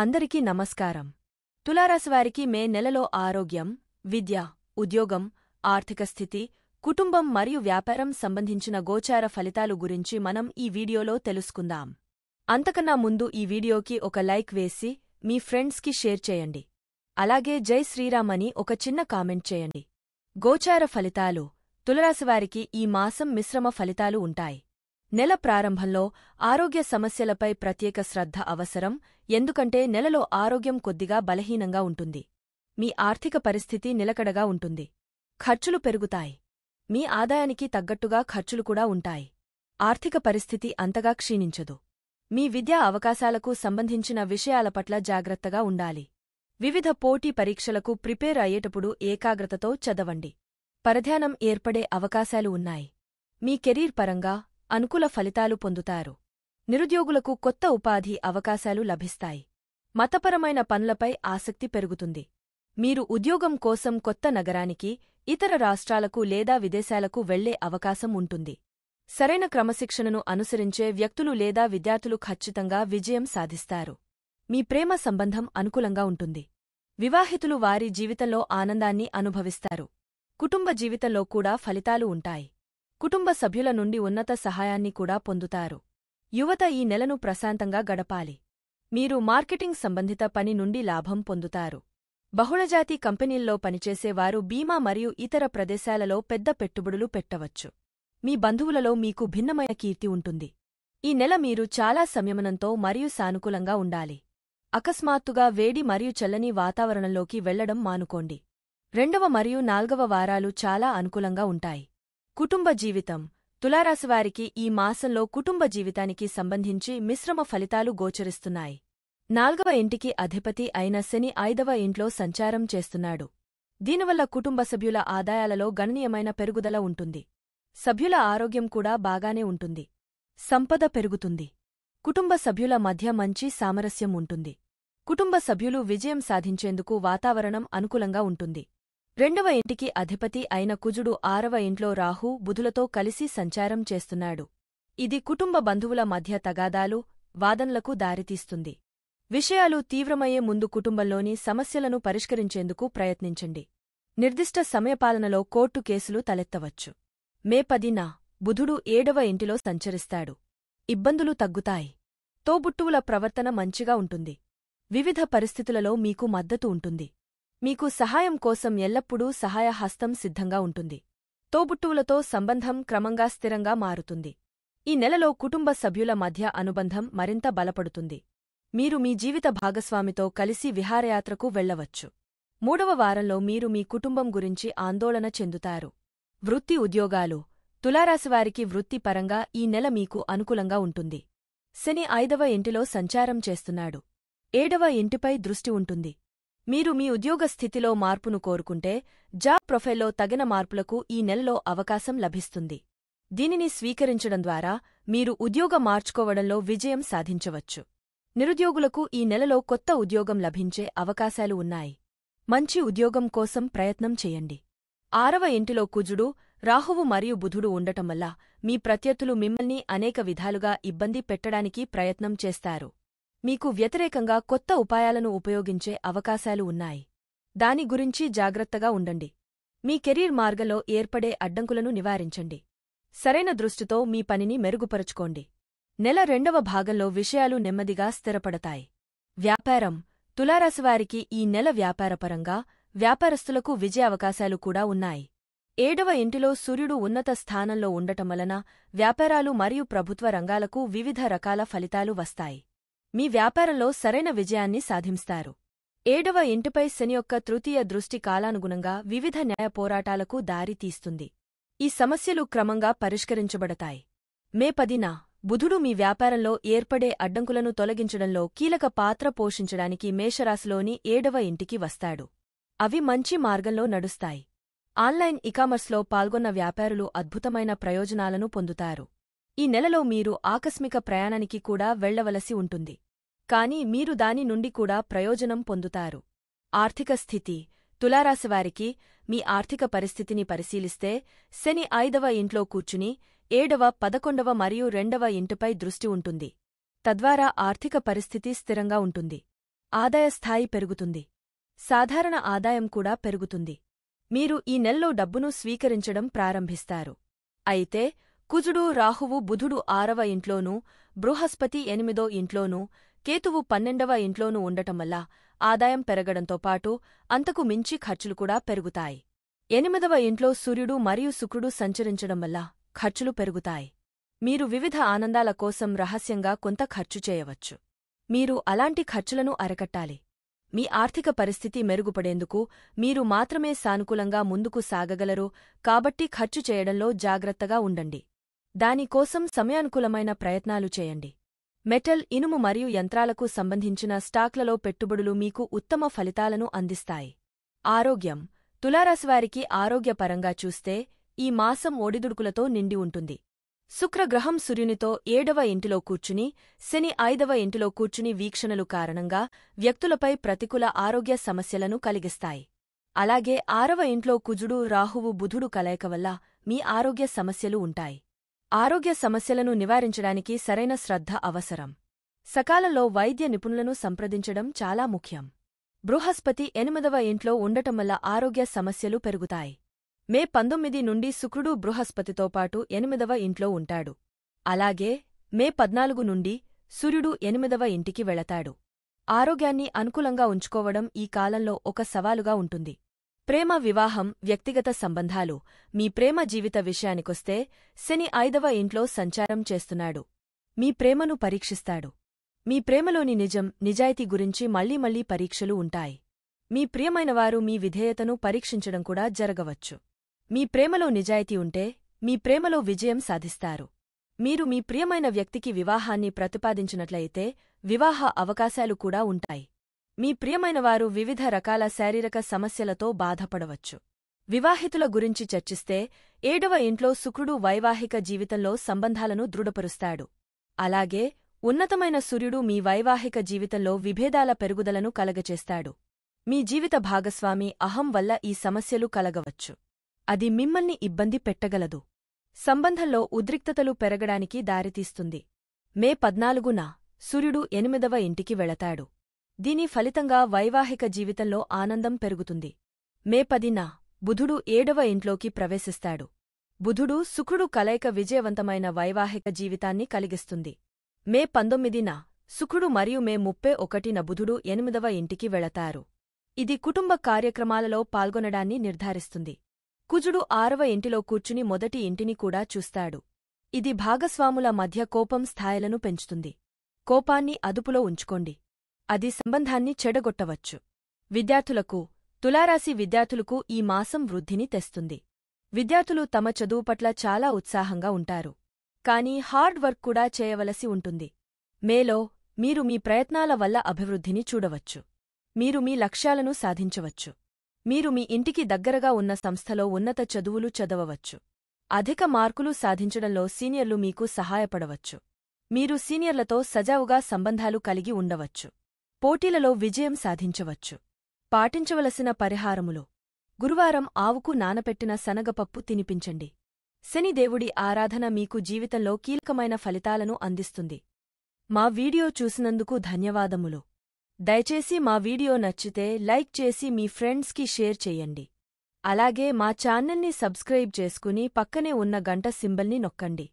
అందరికీ నమస్కారం తులారాశివారికి మే నెలలో ఆరోగ్యం విద్య ఉద్యోగం ఆర్థిక స్థితి కుటుంబం మరియు వ్యాపారం సంబంధించిన గోచార ఫలితాలు గురించి మనం ఈ వీడియోలో తెలుసుకుందాం అంతకన్నా ముందు ఈ వీడియోకి ఒక లైక్ వేసి మీ ఫ్రెండ్స్కి షేర్ చేయండి అలాగే జై శ్రీరామ్ అని ఒక చిన్న కామెంట్ చేయండి గోచార ఫలితాలు తులరాశివారికి ఈ మాసం మిశ్రమ ఫలితాలు ఉంటాయి నెల ప్రారంభంలో ఆరోగ్య సమస్యలపై ప్రత్యేక శ్రద్ధ అవసరం ఎందుకంటే నెలలో ఆరోగ్యం కొద్దిగా బలహీనంగా ఉంటుంది మీ ఆర్థిక పరిస్థితి నిలకడగా ఉంటుంది ఖర్చులు పెరుగుతాయి మీ ఆదాయానికి తగ్గట్టుగా ఖర్చులు కూడా ఉంటాయి ఆర్థిక పరిస్థితి అంతగా క్షీణించదు మీ విద్యా అవకాశాలకు సంబంధించిన విషయాల పట్ల జాగ్రత్తగా ఉండాలి వివిధ పోటీ పరీక్షలకు ప్రిపేర్ అయ్యేటప్పుడు ఏకాగ్రతతో చదవండి పరధ్యానం ఏర్పడే అవకాశాలు ఉన్నాయి మీ కెరీర్ పరంగా అనుకూల ఫలితాలు పొందుతారు నిరుద్యోగులకు కొత్త ఉపాధి అవకాశాలు లభిస్తాయి మతపరమైన పనులపై ఆసక్తి పెరుగుతుంది మీరు ఉద్యోగం కోసం కొత్త నగరానికి ఇతర రాష్ట్రాలకు లేదా విదేశాలకు వెళ్లే అవకాశం ఉంటుంది సరైన క్రమశిక్షణను అనుసరించే వ్యక్తులు లేదా విద్యార్థులు ఖచ్చితంగా విజయం సాధిస్తారు మీ ప్రేమ సంబంధం అనుకూలంగా ఉంటుంది వివాహితులు వారి జీవితంలో ఆనందాన్ని అనుభవిస్తారు కుటుంబ జీవితంలో కూడా ఫలితాలు ఉంటాయి కుటుంబ సభ్యుల నుండి ఉన్నత సహాయాన్ని కూడా పొందుతారు యువత ఈ నెలను ప్రశాంతంగా గడపాలి మీరు మార్కెటింగ్ సంబంధిత పని నుండి లాభం పొందుతారు బహుళజాతి కంపెనీల్లో పనిచేసేవారు బీమా మరియు ఇతర ప్రదేశాలలో పెద్ద పెట్టుబడులు పెట్టవచ్చు మీ బంధువులలో మీకు భిన్నమైన కీర్తి ఉంటుంది ఈ నెల మీరు చాలా సంయమనంతో మరియు సానుకూలంగా ఉండాలి అకస్మాత్తుగా వేడి మరియు చల్లని వాతావరణంలోకి వెళ్లడం మానుకోండి రెండవ మరియు నాల్గవ వారాలు చాలా అనుకూలంగా ఉంటాయి కుటుంబ జీవితం తులారాశివారికి ఈ మాసంలో కుటుంబ జీవితానికి సంబంధించి మిశ్రమ ఫలితాలు గోచరిస్తున్నాయి నాల్గవ ఇంటికి అధిపతి అయిన శని ఐదవ ఇంట్లో సంచారం చేస్తున్నాడు దీనివల్ల కుటుంబ సభ్యుల ఆదాయాలలో గణనీయమైన పెరుగుదల ఉంటుంది సభ్యుల ఆరోగ్యం కూడా బాగానే ఉంటుంది సంపద పెరుగుతుంది కుటుంబ సభ్యుల మధ్య మంచి సామరస్యం ఉంటుంది కుటుంబ సభ్యులు విజయం సాధించేందుకు వాతావరణం అనుకూలంగా ఉంటుంది రెండవ ఇంటికి అధిపతి అయిన కుజుడు ఆరవ ఇంట్లో రాహు బుధులతో కలిసి సంచారం చేస్తున్నాడు ఇది కుటుంబ బంధువుల మధ్య తగాదాలు వాదనలకు దారితీస్తుంది విషయాలు తీవ్రమయ్యే ముందు కుటుంబంలోని సమస్యలను పరిష్కరించేందుకు ప్రయత్నించండి నిర్దిష్ట సమయపాలనలో కోర్టు కేసులు తలెత్తవచ్చు మే పదిన బుధుడు ఏడవ ఇంటిలో సంచరిస్తాడు ఇబ్బందులు తగ్గుతాయి తోబుట్టువుల ప్రవర్తన మంచిగా ఉంటుంది వివిధ పరిస్థితులలో మీకు మద్దతు ఉంటుంది మీకు సహాయం కోసం ఎల్లప్పుడూ సహాయహస్తం సిద్ధంగా ఉంటుంది తోబుట్టువులతో సంబంధం క్రమంగా స్థిరంగా మారుతుంది ఈ నెలలో కుటుంబ సభ్యుల మధ్య అనుబంధం మరింత బలపడుతుంది మీరు మీ జీవిత భాగస్వామితో కలిసి విహారయాత్రకు వెళ్లవచ్చు మూడవ వారంలో మీరు మీ కుటుంబం గురించి ఆందోళన చెందుతారు వృత్తి ఉద్యోగాలు తులారాశివారికి వృత్తిపరంగా ఈ నెల మీకు అనుకూలంగా ఉంటుంది శని ఐదవ ఇంటిలో సంచారం చేస్తున్నాడు ఏడవ ఇంటిపై దృష్టి ఉంటుంది మీరు మీ ఉద్యోగ స్థితిలో మార్పును కోరుకుంటే జాబ్ ప్రొఫైల్లో తగిన మార్పులకు ఈ నెలలో అవకాశం లభిస్తుంది దీనిని స్వీకరించడం ద్వారా మీరు ఉద్యోగ మార్చుకోవడంలో విజయం సాధించవచ్చు నిరుద్యోగులకు ఈ నెలలో కొత్త ఉద్యోగం లభించే అవకాశాలు ఉన్నాయి మంచి ఉద్యోగం కోసం ప్రయత్నం చేయండి ఆరవ ఇంటిలో కుజుడు రాహువు మరియు బుధుడు ఉండటం వల్ల మీ ప్రత్యర్థులు మిమ్మల్ని అనేక విధాలుగా ఇబ్బంది పెట్టడానికి ప్రయత్నం చేస్తారు మీకు వ్యతిరేకంగా కొత్త ఉపాయాలను ఉపయోగించే అవకాశాలు ఉన్నాయి దాని గురించి జాగ్రత్తగా ఉండండి మీ కెరీర్ మార్గంలో ఏర్పడే అడ్డంకులను నివారించండి సరైన దృష్టితో మీ పనిని మెరుగుపరుచుకోండి నెల రెండవ భాగంలో విషయాలు నెమ్మదిగా స్థిరపడతాయి వ్యాపారం తులారాశివారికి ఈ నెల వ్యాపారపరంగా వ్యాపారస్తులకు విజయావకాశాలు కూడా ఉన్నాయి ఏడవ ఇంటిలో సూర్యుడు ఉన్నత స్థానంలో ఉండటం వలన వ్యాపారాలు మరియు ప్రభుత్వ రంగాలకు వివిధ రకాల ఫలితాలు వస్తాయి మీ వ్యాపారంలో సరైన విజయాన్ని సాధింస్తారు ఏడవ ఇంటిపై శని యొక్క తృతీయ దృష్టి కాలానుగుణంగా వివిధ న్యాయ పోరాటాలకు దారి తీస్తుంది ఈ సమస్యలు క్రమంగా పరిష్కరించబడతాయి మే పదిన బుధుడు మీ వ్యాపారంలో ఏర్పడే అడ్డంకులను తొలగించడంలో కీలక పాత్ర పోషించడానికి మేషరాశిలోని ఏడవ ఇంటికి వస్తాడు అవి మంచి మార్గంలో నడుస్తాయి ఆన్లైన్ ఇకామర్స్లో పాల్గొన్న వ్యాపారులు అద్భుతమైన ప్రయోజనాలను పొందుతారు ఈ నెలలో మీరు ఆకస్మిక ప్రయాణానికి కూడా వెళ్లవలసి ఉంటుంది కానీ మీరు దాని నుండి కూడా ప్రయోజనం పొందుతారు ఆర్థిక స్థితి తులారాశివారికి మీ ఆర్థిక పరిస్థితిని పరిశీలిస్తే శని ఐదవ ఇంట్లో కూర్చుని ఏడవ పదకొండవ మరియు రెండవ ఇంటిపై దృష్టి ఉంటుంది తద్వారా ఆర్థిక పరిస్థితి స్థిరంగా ఉంటుంది ఆదాయ స్థాయి పెరుగుతుంది సాధారణ ఆదాయం కూడా పెరుగుతుంది మీరు ఈ నెలలో డబ్బును స్వీకరించడం ప్రారంభిస్తారు అయితే కుజుడు రాహువు బుధుడు ఆరవ ఇంట్లోనూ బృహస్పతి ఎనిమిదో ఇంట్లోనూ కేతువు పన్నెండవ ఇంట్లోనూ ఉండటం వల్ల ఆదాయం పెరగడంతో పాటు అంతకు మించి ఖర్చులు కూడా పెరుగుతాయి ఎనిమిదవ ఇంట్లో సూర్యుడు మరియు శుక్రుడు సంచరించడం వల్ల ఖర్చులు పెరుగుతాయి మీరు వివిధ ఆనందాల కోసం రహస్యంగా కొంత ఖర్చు చేయవచ్చు మీరు అలాంటి ఖర్చులను అరకట్టాలి మీ ఆర్థిక పరిస్థితి మెరుగుపడేందుకు మీరు మాత్రమే సానుకూలంగా ముందుకు సాగగలరు కాబట్టి ఖర్చు చేయడంలో జాగ్రత్తగా ఉండండి దానికోసం సమయానుకూలమైన ప్రయత్నాలు చేయండి మెటల్ ఇనుము మరియు యంత్రాలకు సంబంధించిన స్టాక్లలో పెట్టుబడులు మీకు ఉత్తమ ఫలితాలను అందిస్తాయి ఆరోగ్యం తులారాశివారికి ఆరోగ్యపరంగా చూస్తే ఈ మాసం ఒడిదుడుకులతో నిండి ఉంటుంది శుక్రగ్రహం సూర్యునితో ఏడవ ఇంటిలో కూర్చుని శని ఐదవ ఇంటిలో కూర్చుని వీక్షణలు కారణంగా వ్యక్తులపై ప్రతికూల ఆరోగ్య సమస్యలను కలిగిస్తాయి అలాగే ఆరవ ఇంట్లో కుజుడు రాహువు బుధుడు కలయిక వల్ల మీ ఆరోగ్య సమస్యలు ఉంటాయి ఆరోగ్య సమస్యలను నివారించడానికి సరైన శ్రద్ధ అవసరం సకాలంలో వైద్య నిపుణులను సంప్రదించడం చాలా ముఖ్యం బృహస్పతి ఎనిమిదవ ఇంట్లో ఉండటం వల్ల ఆరోగ్య సమస్యలు పెరుగుతాయి మే పంతొమ్మిది నుండి శుక్రుడు బృహస్పతితో పాటు ఎనిమిదవ ఇంట్లో ఉంటాడు అలాగే మే పద్నాలుగు నుండి సూర్యుడు ఎనిమిదవ ఇంటికి వెళతాడు ఆరోగ్యాన్ని అనుకూలంగా ఉంచుకోవడం ఈ కాలంలో ఒక సవాలుగా ఉంటుంది ప్రేమ వివాహం వ్యక్తిగత సంబంధాలు మీ ప్రేమ జీవిత విషయానికొస్తే శని ఐదవ ఇంట్లో సంచారం చేస్తున్నాడు మీ ప్రేమను పరీక్షిస్తాడు మీ ప్రేమలోని నిజం నిజాయితీ గురించి మళ్లీ మళ్లీ పరీక్షలు ఉంటాయి మీ ప్రియమైనవారు మీ విధేయతను పరీక్షించడం కూడా జరగవచ్చు మీ ప్రేమలో నిజాయితీ ఉంటే మీ ప్రేమలో విజయం సాధిస్తారు మీరు మీ ప్రియమైన వ్యక్తికి వివాహాన్ని ప్రతిపాదించినట్లయితే వివాహ అవకాశాలు కూడా ఉంటాయి మీ ప్రియమైనవారు వివిధ రకాల శారీరక సమస్యలతో బాధపడవచ్చు వివాహితుల గురించి చర్చిస్తే ఏడవ ఇంట్లో శుక్రుడు వైవాహిక జీవితంలో సంబంధాలను దృఢపరుస్తాడు అలాగే ఉన్నతమైన సూర్యుడు మీ వైవాహిక జీవితంలో విభేదాల పెరుగుదలను కలగచేస్తాడు మీ జీవిత భాగస్వామి అహం వల్ల ఈ సమస్యలు కలగవచ్చు అది మిమ్మల్ని ఇబ్బంది పెట్టగలదు సంబంధంలో ఉద్రిక్తతలు పెరగడానికి దారితీస్తుంది మే పద్నాలుగున సూర్యుడు ఎనిమిదవ ఇంటికి వెళతాడు దీని ఫలితంగా వైవాహిక జీవితంలో ఆనందం పెరుగుతుంది మే పదిన బుధుడు ఏడవ ఇంట్లోకి ప్రవేశిస్తాడు బుధుడు శుక్రుడు కలయిక విజయవంతమైన వైవాహిక జీవితాన్ని కలిగిస్తుంది మే పంతొమ్మిదిన శుక్రుడు మరియు మే ముప్పై ఒకటిన బుధుడు ఎనిమిదవ ఇంటికి వెళతారు ఇది కుటుంబ కార్యక్రమాలలో పాల్గొనడాన్ని నిర్ధారిస్తుంది కుజుడు ఆరవ ఇంటిలో కూర్చుని మొదటి ఇంటిని కూడా చూస్తాడు ఇది భాగస్వాముల మధ్య కోపం స్థాయిలను పెంచుతుంది కోపాన్ని అదుపులో ఉంచుకోండి అది సంబంధాన్ని చెడగొట్టవచ్చు విద్యార్థులకు తులారాశి విద్యార్థులకు ఈ మాసం వృద్ధిని తెస్తుంది విద్యార్థులు తమ చదువు పట్ల చాలా ఉత్సాహంగా ఉంటారు కానీ హార్డ్ వర్క్ కూడా చేయవలసి ఉంటుంది మేలో మీరు మీ ప్రయత్నాల వల్ల అభివృద్ధిని చూడవచ్చు మీరు మీ లక్ష్యాలను సాధించవచ్చు మీరు మీ ఇంటికి దగ్గరగా ఉన్న సంస్థలో ఉన్నత చదువులు చదవవచ్చు అధిక మార్కులు సాధించడంలో సీనియర్లు మీకు సహాయపడవచ్చు మీరు సీనియర్లతో సజావుగా సంబంధాలు కలిగి ఉండవచ్చు పోటీలలో విజయం సాధించవచ్చు పాటించవలసిన పరిహారములు గురువారం ఆవుకు నానపెట్టిన శనగపప్పు తినిపించండి శనిదేవుడి ఆరాధన మీకు జీవితంలో కీలకమైన ఫలితాలను అందిస్తుంది మా వీడియో చూసినందుకు ధన్యవాదములు దయచేసి మా వీడియో నచ్చితే లైక్ చేసి మీ ఫ్రెండ్స్కి షేర్ చేయండి అలాగే మా ఛానల్ని సబ్స్క్రైబ్ చేసుకుని పక్కనే ఉన్న గంట సింబల్ని నొక్కండి